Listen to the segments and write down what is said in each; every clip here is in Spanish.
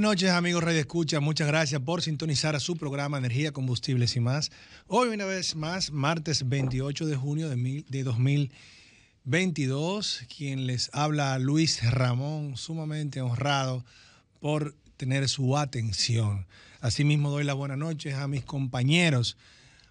Buenas noches, amigos Radio Escucha. Muchas gracias por sintonizar a su programa Energía, Combustibles y más. Hoy, una vez más, martes 28 de junio de, de 2022. Quien les habla, Luis Ramón, sumamente honrado por tener su atención. Asimismo, doy la buena noche a mis compañeros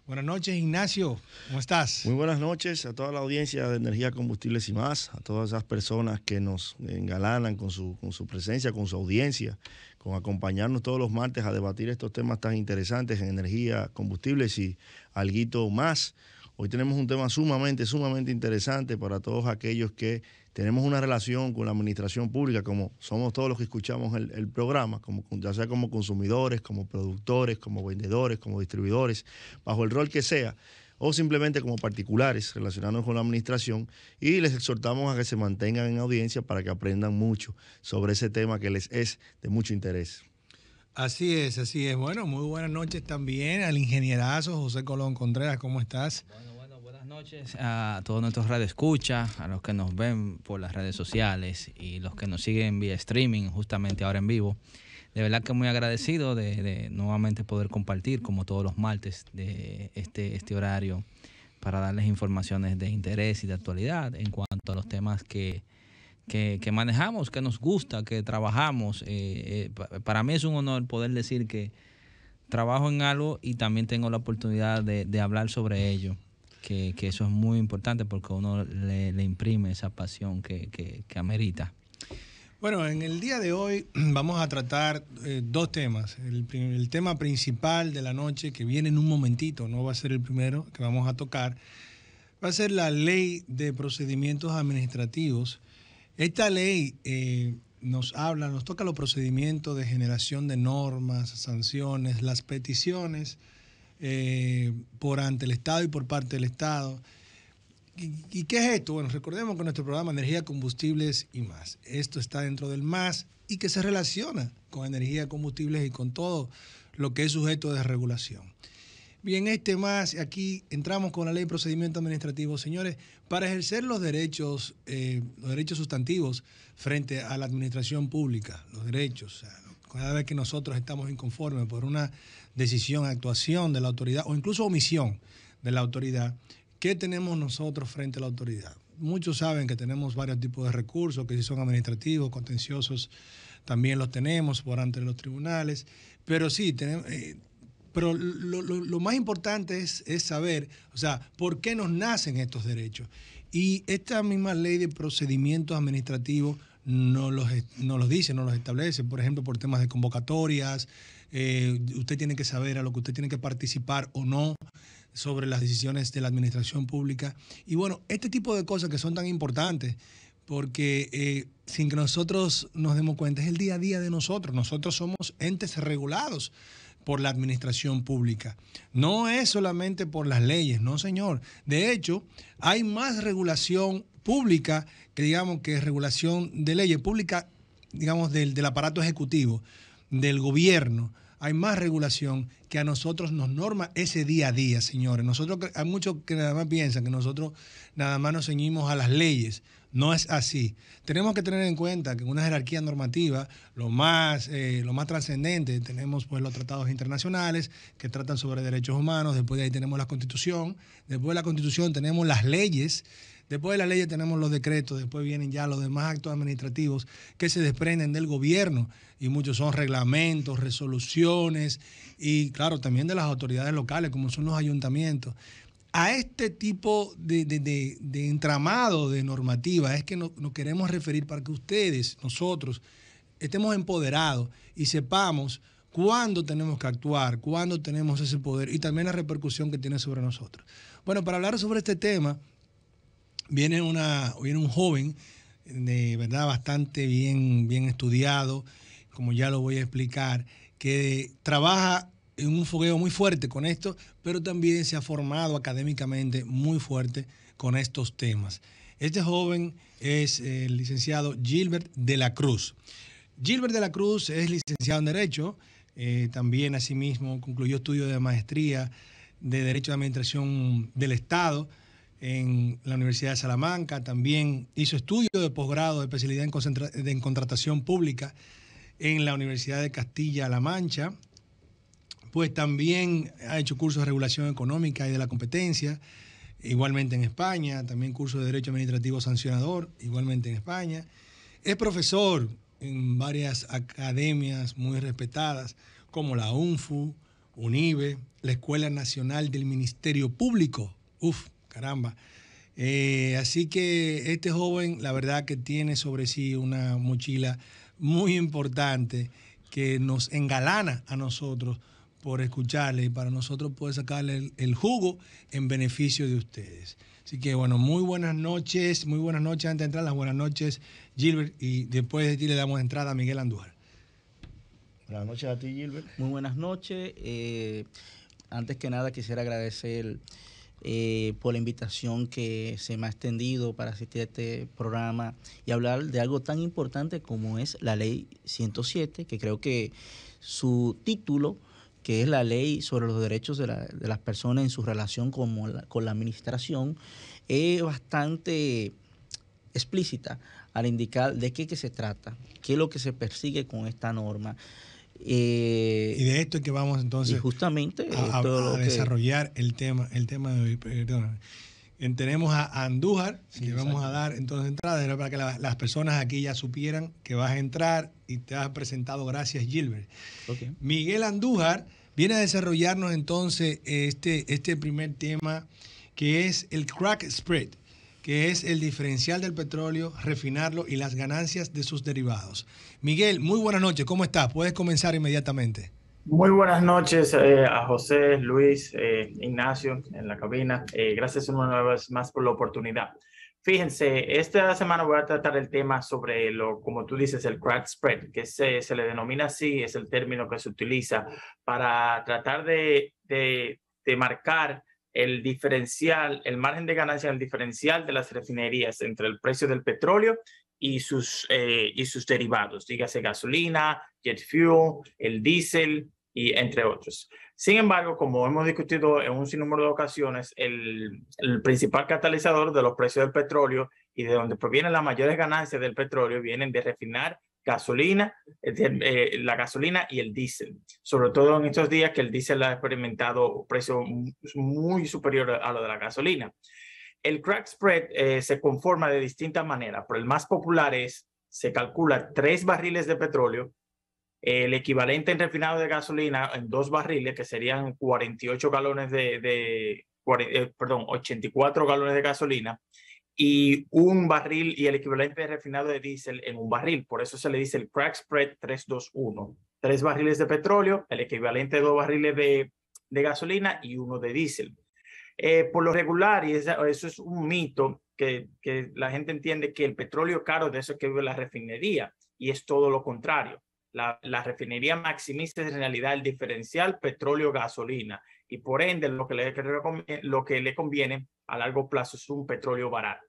Buenas noches, Ignacio. ¿Cómo estás? Muy buenas noches a toda la audiencia de Energía, Combustibles y más, a todas esas personas que nos engalanan con su, con su presencia, con su audiencia, con acompañarnos todos los martes a debatir estos temas tan interesantes en energía, combustibles y alguito más. Hoy tenemos un tema sumamente, sumamente interesante para todos aquellos que tenemos una relación con la administración pública, como somos todos los que escuchamos el, programa, como, ya sea como consumidores, como productores, como vendedores, como distribuidores, bajo el rol que sea, o simplemente como particulares relacionados con la administración, y les exhortamos a que se mantengan en audiencia para que aprendan mucho sobre ese tema que les es de mucho interés. Así es, así es. Bueno, muy buenas noches también al ingenierazo José Colón Contreras, ¿cómo estás? Bueno, noches a todos nuestros radioescuchas, a los que nos ven por las redes sociales y los que nos siguen vía streaming justamente ahora en vivo. De verdad que muy agradecido de, nuevamente poder compartir, como todos los martes, de este, este horario para darles informaciones de interés y de actualidad en cuanto a los temas que, que, manejamos, que nos gusta, que trabajamos. Eh, eh, para mí es un honor poder decir que trabajo en algo y también tengo la oportunidad de hablar sobre ello que, eso es muy importante porque uno le, imprime esa pasión que, amerita. Bueno, en el día de hoy vamos a tratar eh, dos temas. El, tema principal de la noche, que viene en un momentito, no va a ser el primero que vamos a tocar, va a ser la ley de procedimientos administrativos. Esta ley eh, nos habla, nos toca los procedimientos de generación de normas, sanciones, las peticiones eh, por ante el Estado y por parte del Estado. ¿Y, qué es esto? Bueno, recordemos que nuestro programa Energía, Combustibles y más. Esto está dentro del más y que se relaciona con energía, combustibles y con todo lo que es sujeto de regulación. Bien, este más, aquí entramos con la ley de procedimiento administrativo, señores, para ejercer los derechos, eh, los derechos sustantivos frente a la administración pública, los derechos. cada vez que nosotros estamos inconformes por una decisión, actuación de la autoridad o incluso omisión de la autoridad, ¿qué tenemos nosotros frente a la autoridad? Muchos saben que tenemos varios tipos de recursos, que si son administrativos, contenciosos, también los tenemos por ante los tribunales, pero sí, tenemos, eh, pero lo, más importante es, es saber, o sea, por qué nos nacen estos derechos. Y esta misma ley de procedimientos administrativos no los, no los dice, no los establece, por ejemplo, por temas de convocatorias, eh, usted tiene que saber a lo que usted tiene que participar o no sobre las decisiones de la administración pública. Y bueno, este tipo de cosas que son tan importantes, porque eh, sin que nosotros nos demos cuenta, es el día a día de nosotros, nosotros somos entes regulados por la administración pública. No es solamente por las leyes, no señor. De hecho, hay más regulación pública que digamos que es regulación de leyes pública, digamos, del, del aparato ejecutivo, del gobierno hay más regulación que a nosotros nos norma ese día a día, señores. Nosotros hay muchos que nada más piensan que nosotros nada más nos ceñimos a las leyes. No es así. Tenemos que tener en cuenta que en una jerarquía normativa, lo más, eh, lo más trascendente, tenemos pues los tratados internacionales que tratan sobre derechos humanos, después de ahí tenemos la constitución, después de la constitución tenemos las leyes Después de las leyes tenemos los decretos, después vienen ya los demás actos administrativos que se desprenden del gobierno y muchos son reglamentos, resoluciones y claro, también de las autoridades locales como son los ayuntamientos. A este tipo de, entramado de normativa es que nos queremos referir para que ustedes, nosotros, estemos empoderados y sepamos cuándo tenemos que actuar, cuándo tenemos ese poder y también la repercusión que tiene sobre nosotros. Bueno, para hablar sobre este tema, viene, una, viene un joven de verdad bastante bien, bien estudiado, como ya lo voy a explicar, que trabaja en un fogueo muy fuerte con esto, pero también se ha formado académicamente muy fuerte con estos temas. Este joven es el licenciado Gilbert de la Cruz. Gilbert de la Cruz es licenciado en Derecho, eh, también asimismo concluyó estudios de maestría de Derecho de Administración del Estado en la Universidad de Salamanca, también hizo estudios de posgrado de especialidad en, contratación pública en la Universidad de Castilla-La Mancha, pues también ha hecho cursos de regulación económica y de la competencia, igualmente en España, también cursos de Derecho Administrativo Sancionador, igualmente en España. Es profesor en varias academias muy respetadas, como la UNFU, UNIBE, la Escuela Nacional del Ministerio Público, UF, caramba. Eh, así que este joven, la verdad que tiene sobre sí una mochila muy importante que nos engalana a nosotros por escucharle y para nosotros poder sacarle el, jugo en beneficio de ustedes. Así que bueno, muy buenas noches, muy buenas noches antes de entrar, las buenas noches Gilbert y después de ti le damos entrada a Miguel Andújar. Buenas noches a ti Gilbert. Muy buenas noches. Eh, antes que nada quisiera agradecer eh, por la invitación que se me ha extendido para asistir a este programa y hablar de algo tan importante como es la ley 107, que creo que su título que es la ley sobre los derechos de, las personas en su relación con la, con la administración, es bastante explícita al indicar de qué se trata, qué es lo que se persigue con esta norma y eh, de esto es que vamos entonces justamente a, desarrollar el tema, el tema de hoy, Tenemos a Andújar, que vamos a dar entonces entrada, para que las personas aquí ya supieran que vas a entrar y te has presentado, gracias Gilbert. Miguel Andújar viene a desarrollarnos entonces este, este primer tema que es el crack spread que es el diferencial del petróleo, refinarlo y las ganancias de sus derivados. Miguel, muy buenas noches, ¿cómo está? Puedes comenzar inmediatamente. Muy buenas noches eh, a José, Luis, eh, Ignacio en la cabina. Eh, gracias una vez más por la oportunidad. Fíjense, esta semana voy a tratar el tema sobre lo, como tú dices, el crack spread, que se, se le denomina así, es el término que se utiliza para tratar de, de, de marcar el diferencial, el margen de ganancia, el diferencial de las refinerías entre el precio del petróleo y sus, eh, y sus derivados, dígase gasolina, jet fuel, el diésel y entre otros. Sin embargo, como hemos discutido en un sinnúmero de ocasiones, el principal catalizador de los precios del petróleo y de donde provienen las mayores ganancias del petróleo vienen de refinar gasolina, eh, la gasolina y el diésel, sobre todo en estos días que el diésel ha experimentado precio muy superior a lo de la gasolina. El crack spread eh, se conforma de distintas maneras, pero el más popular es, se calcula tres barriles de petróleo, el equivalente en refinado de gasolina en dos barriles, que serían 48 galones de, de eh, perdón, 84 galones de gasolina, y un barril y el equivalente de refinado de diésel en un barril. Por eso se le dice el crack spread 321. Tres barriles de petróleo, el equivalente de dos barriles de, de gasolina y uno de diésel. Eh, por lo regular, y eso, es un mito, que, que, la gente entiende que el petróleo caro de eso que vive la refinería, y es todo lo contrario. La, la refinería maximiza en realidad el diferencial petróleo-gasolina, y por ende lo que, le, lo que le conviene a largo plazo es un petróleo barato.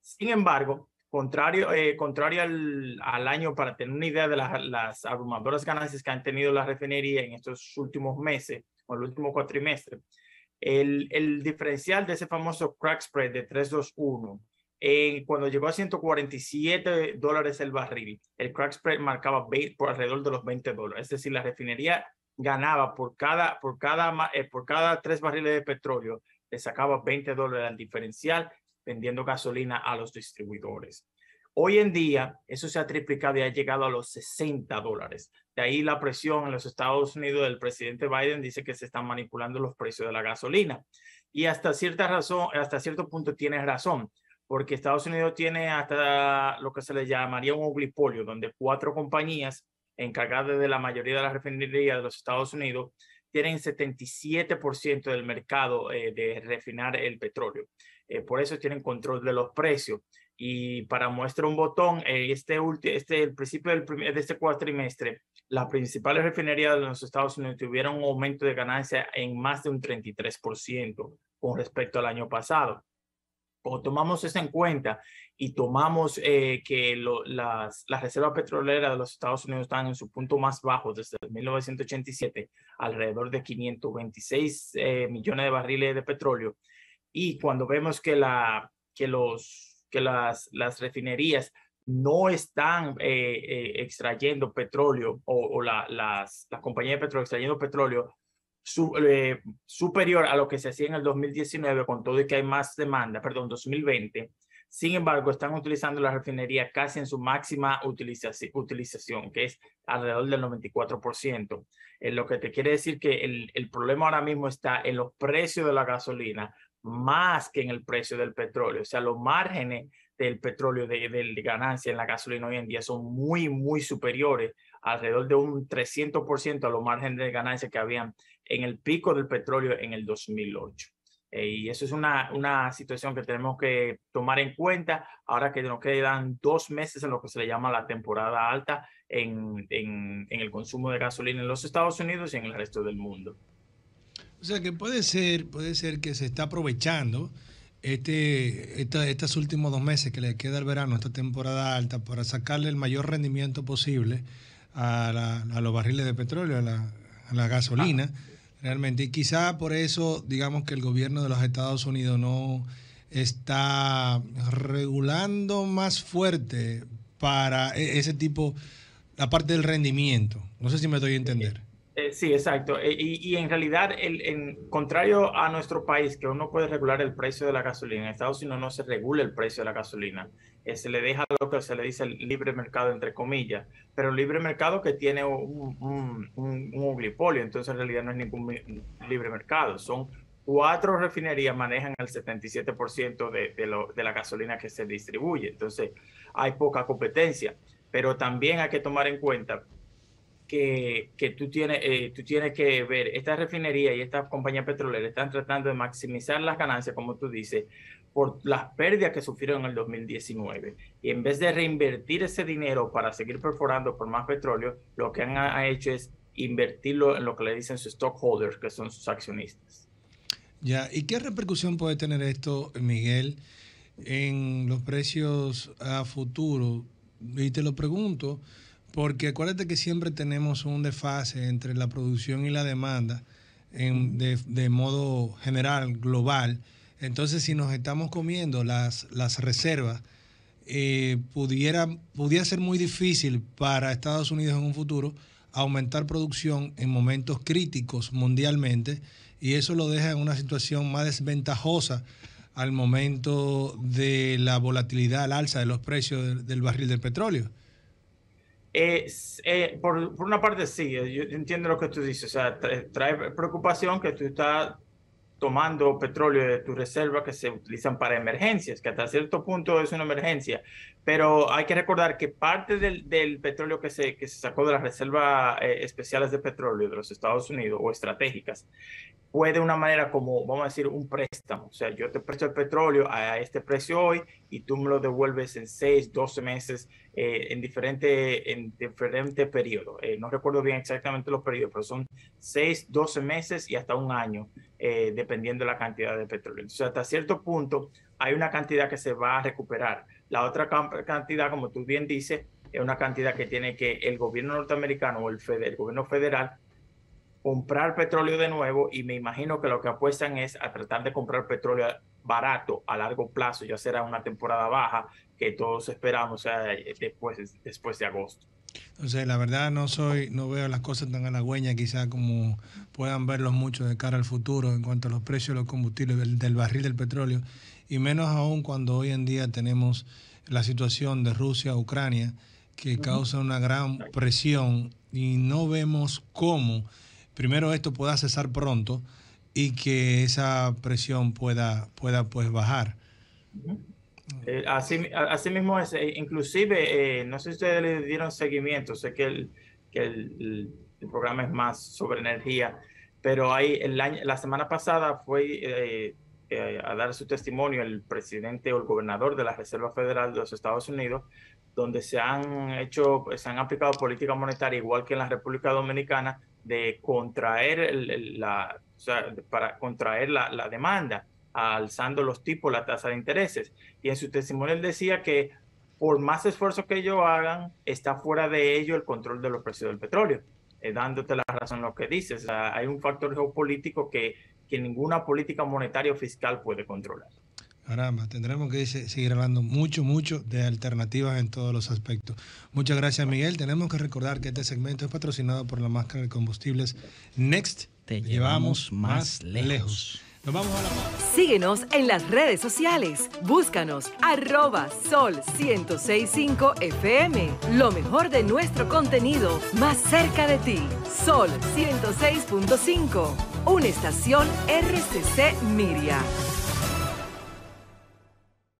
Sin embargo, contrario, eh, contrario al, al, año, para tener una idea de las, abrumadoras ganancias que han tenido las refinerías en estos últimos meses o el último cuatrimestre, el, el diferencial de ese famoso crack spread de 321, eh, cuando llegó a 147 dólares el barril, el crack spread marcaba por alrededor de los 20 dólares, es decir, la refinería ganaba por cada, por cada, eh, por cada tres barriles de petróleo, le sacaba 20 dólares al diferencial vendiendo gasolina a los distribuidores. Hoy en día, eso se ha triplicado y ha llegado a los 60 dólares. De ahí la presión en los Estados Unidos del presidente Biden dice que se están manipulando los precios de la gasolina. Y hasta cierta razón, hasta cierto punto tiene razón, porque Estados Unidos tiene hasta lo que se le llamaría un oligopolio, donde cuatro compañías encargadas de la mayoría de las refinerías de los Estados Unidos tienen 77% del mercado eh, de refinar el petróleo. Eh, por eso tienen control de los precios. Y para muestra un botón, eh, este, este el principio del de este cuatrimestre, las principales refinerías de los Estados Unidos tuvieron un aumento de ganancia en más de un 33% con respecto al año pasado. Cuando tomamos eso en cuenta y tomamos eh, que las, las, reservas petroleras de los Estados Unidos están en su punto más bajo desde 1987, alrededor de 526 eh, millones de barriles de petróleo, y cuando vemos que, la, que, los, que las, las refinerías no están eh, eh, extrayendo petróleo o, la, las, las compañías de petróleo extrayendo petróleo eh, superior a lo que se hacía en el 2019, con todo y que hay más demanda, perdón, 2020. Sin embargo, están utilizando la refinería casi en su máxima utilización, que es alrededor del 94%. lo que te quiere decir que el, el, problema ahora mismo está en los precios de la gasolina, más que en el precio del petróleo. O sea, los márgenes del petróleo de, ganancia en la gasolina hoy en día son muy, muy superiores, alrededor de un 300% a los márgenes de ganancia que habían en el pico del petróleo en el 2008. Eh, y eso es una, una situación que tenemos que tomar en cuenta ahora que nos quedan dos meses en lo que se le llama la temporada alta en, en el consumo de gasolina en los Estados Unidos y en el resto del mundo. O sea que puede ser, puede ser que se está aprovechando este, estos últimos dos meses que le queda el verano, esta temporada alta, para sacarle el mayor rendimiento posible a, los barriles de petróleo, a la, gasolina, realmente. Y quizá por eso, digamos que el gobierno de los Estados Unidos no está regulando más fuerte para e, ese tipo, la parte del rendimiento. No sé si me doy a entender. Eh, sí, exacto. Eh, y, en realidad, el, en contrario a nuestro país, que uno puede regular el precio de la gasolina, en Estados Unidos no se regula el precio de la gasolina. Eh, se le deja lo que se le dice el libre mercado, entre comillas, pero libre mercado que tiene un, un, oligopolio, entonces en realidad no es ningún libre mercado. Son cuatro refinerías manejan el 77% de, de, de la gasolina que se distribuye. Entonces, hay poca competencia, pero también hay que tomar en cuenta que, tú, tienes, eh, tú tienes que ver. esta refinería y esta compañía petrolera están tratando de maximizar las ganancias, como tú dices, por las pérdidas que sufrieron en el 2019. Y en vez de reinvertir ese dinero para seguir perforando por más petróleo, lo que han hecho es invertirlo en lo que le dicen sus stockholders, que son sus accionistas. Ya, ¿y qué repercusión puede tener esto, Miguel, en los precios a futuro? Y te lo pregunto porque acuérdate que siempre tenemos un desfase entre la producción y la demanda de, modo general, global. Entonces, si nos estamos comiendo las, reservas, eh, pudiera, ser muy difícil para Estados Unidos en un futuro aumentar producción en momentos críticos mundialmente y eso lo deja en una situación más desventajosa al momento de la volatilidad, al alza de los precios del barril del petróleo. Eh, por, una parte sí, eh, yo entiendo lo que tú dices, o sea, trae, preocupación que tú estás tomando petróleo de tu reserva que se utilizan para emergencias, que hasta cierto punto es una emergencia, pero hay que recordar que parte del, petróleo que se, se sacó de las reservas eh, especiales de petróleo de los Estados Unidos o estratégicas Puede de una manera como, vamos a decir, un préstamo. O sea, yo te presto el petróleo a este precio hoy y tú me lo devuelves en 6, 12 meses, eh, en diferente, en diferente periodo. Eh, no recuerdo bien exactamente los periodos, pero son 6, 12 meses y hasta un año, eh, dependiendo de la cantidad de petróleo. sea, hasta cierto punto hay una cantidad que se va a recuperar. La otra cantidad, como tú bien dices, es una cantidad que tiene que el gobierno norteamericano o el, el gobierno federal comprar petróleo de nuevo y me imagino que lo que apuestan es a tratar de comprar petróleo barato a largo plazo, ya será una temporada baja que todos esperamos sea, después, después de agosto. Entonces, la verdad no soy, no veo las cosas tan halagüeñas quizás como puedan verlos muchos de cara al futuro en cuanto a los precios de los combustibles, del, barril del petróleo, y menos aún cuando hoy en día tenemos la situación de Rusia, Ucrania, que causa una gran presión y no vemos cómo primero esto pueda cesar pronto y que esa presión pueda, pueda pues bajar. Eh, así, mismo es, eh, inclusive, eh, no sé si ustedes le dieron seguimiento, sé que el, que el, programa es más sobre energía, pero hay, el la semana pasada fue a dar su testimonio el presidente o el gobernador de la Reserva Federal de los Estados Unidos, donde se han hecho, pues, se han aplicado políticas monetarias igual que en la República Dominicana, de contraer la, para contraer la, demanda, alzando los tipos, la tasa de intereses. Y en su testimonio él decía que por más esfuerzo que ellos hagan, está fuera de ello el control de los precios del petróleo, eh, dándote la razón lo que dices. hay un factor geopolítico que, que ninguna política monetaria o fiscal puede controlar. Caramba, tendremos que seguir hablando mucho, mucho de alternativas en todos los aspectos. Muchas gracias, Miguel. Tenemos que recordar que este segmento es patrocinado por la máscara de combustibles Next. Te llevamos, más lejos. Nos vamos a la Síguenos en las redes sociales. Búscanos arroba sol 1065 FM. Lo mejor de nuestro contenido más cerca de ti. Sol 106.5. Una estación RCC Miria.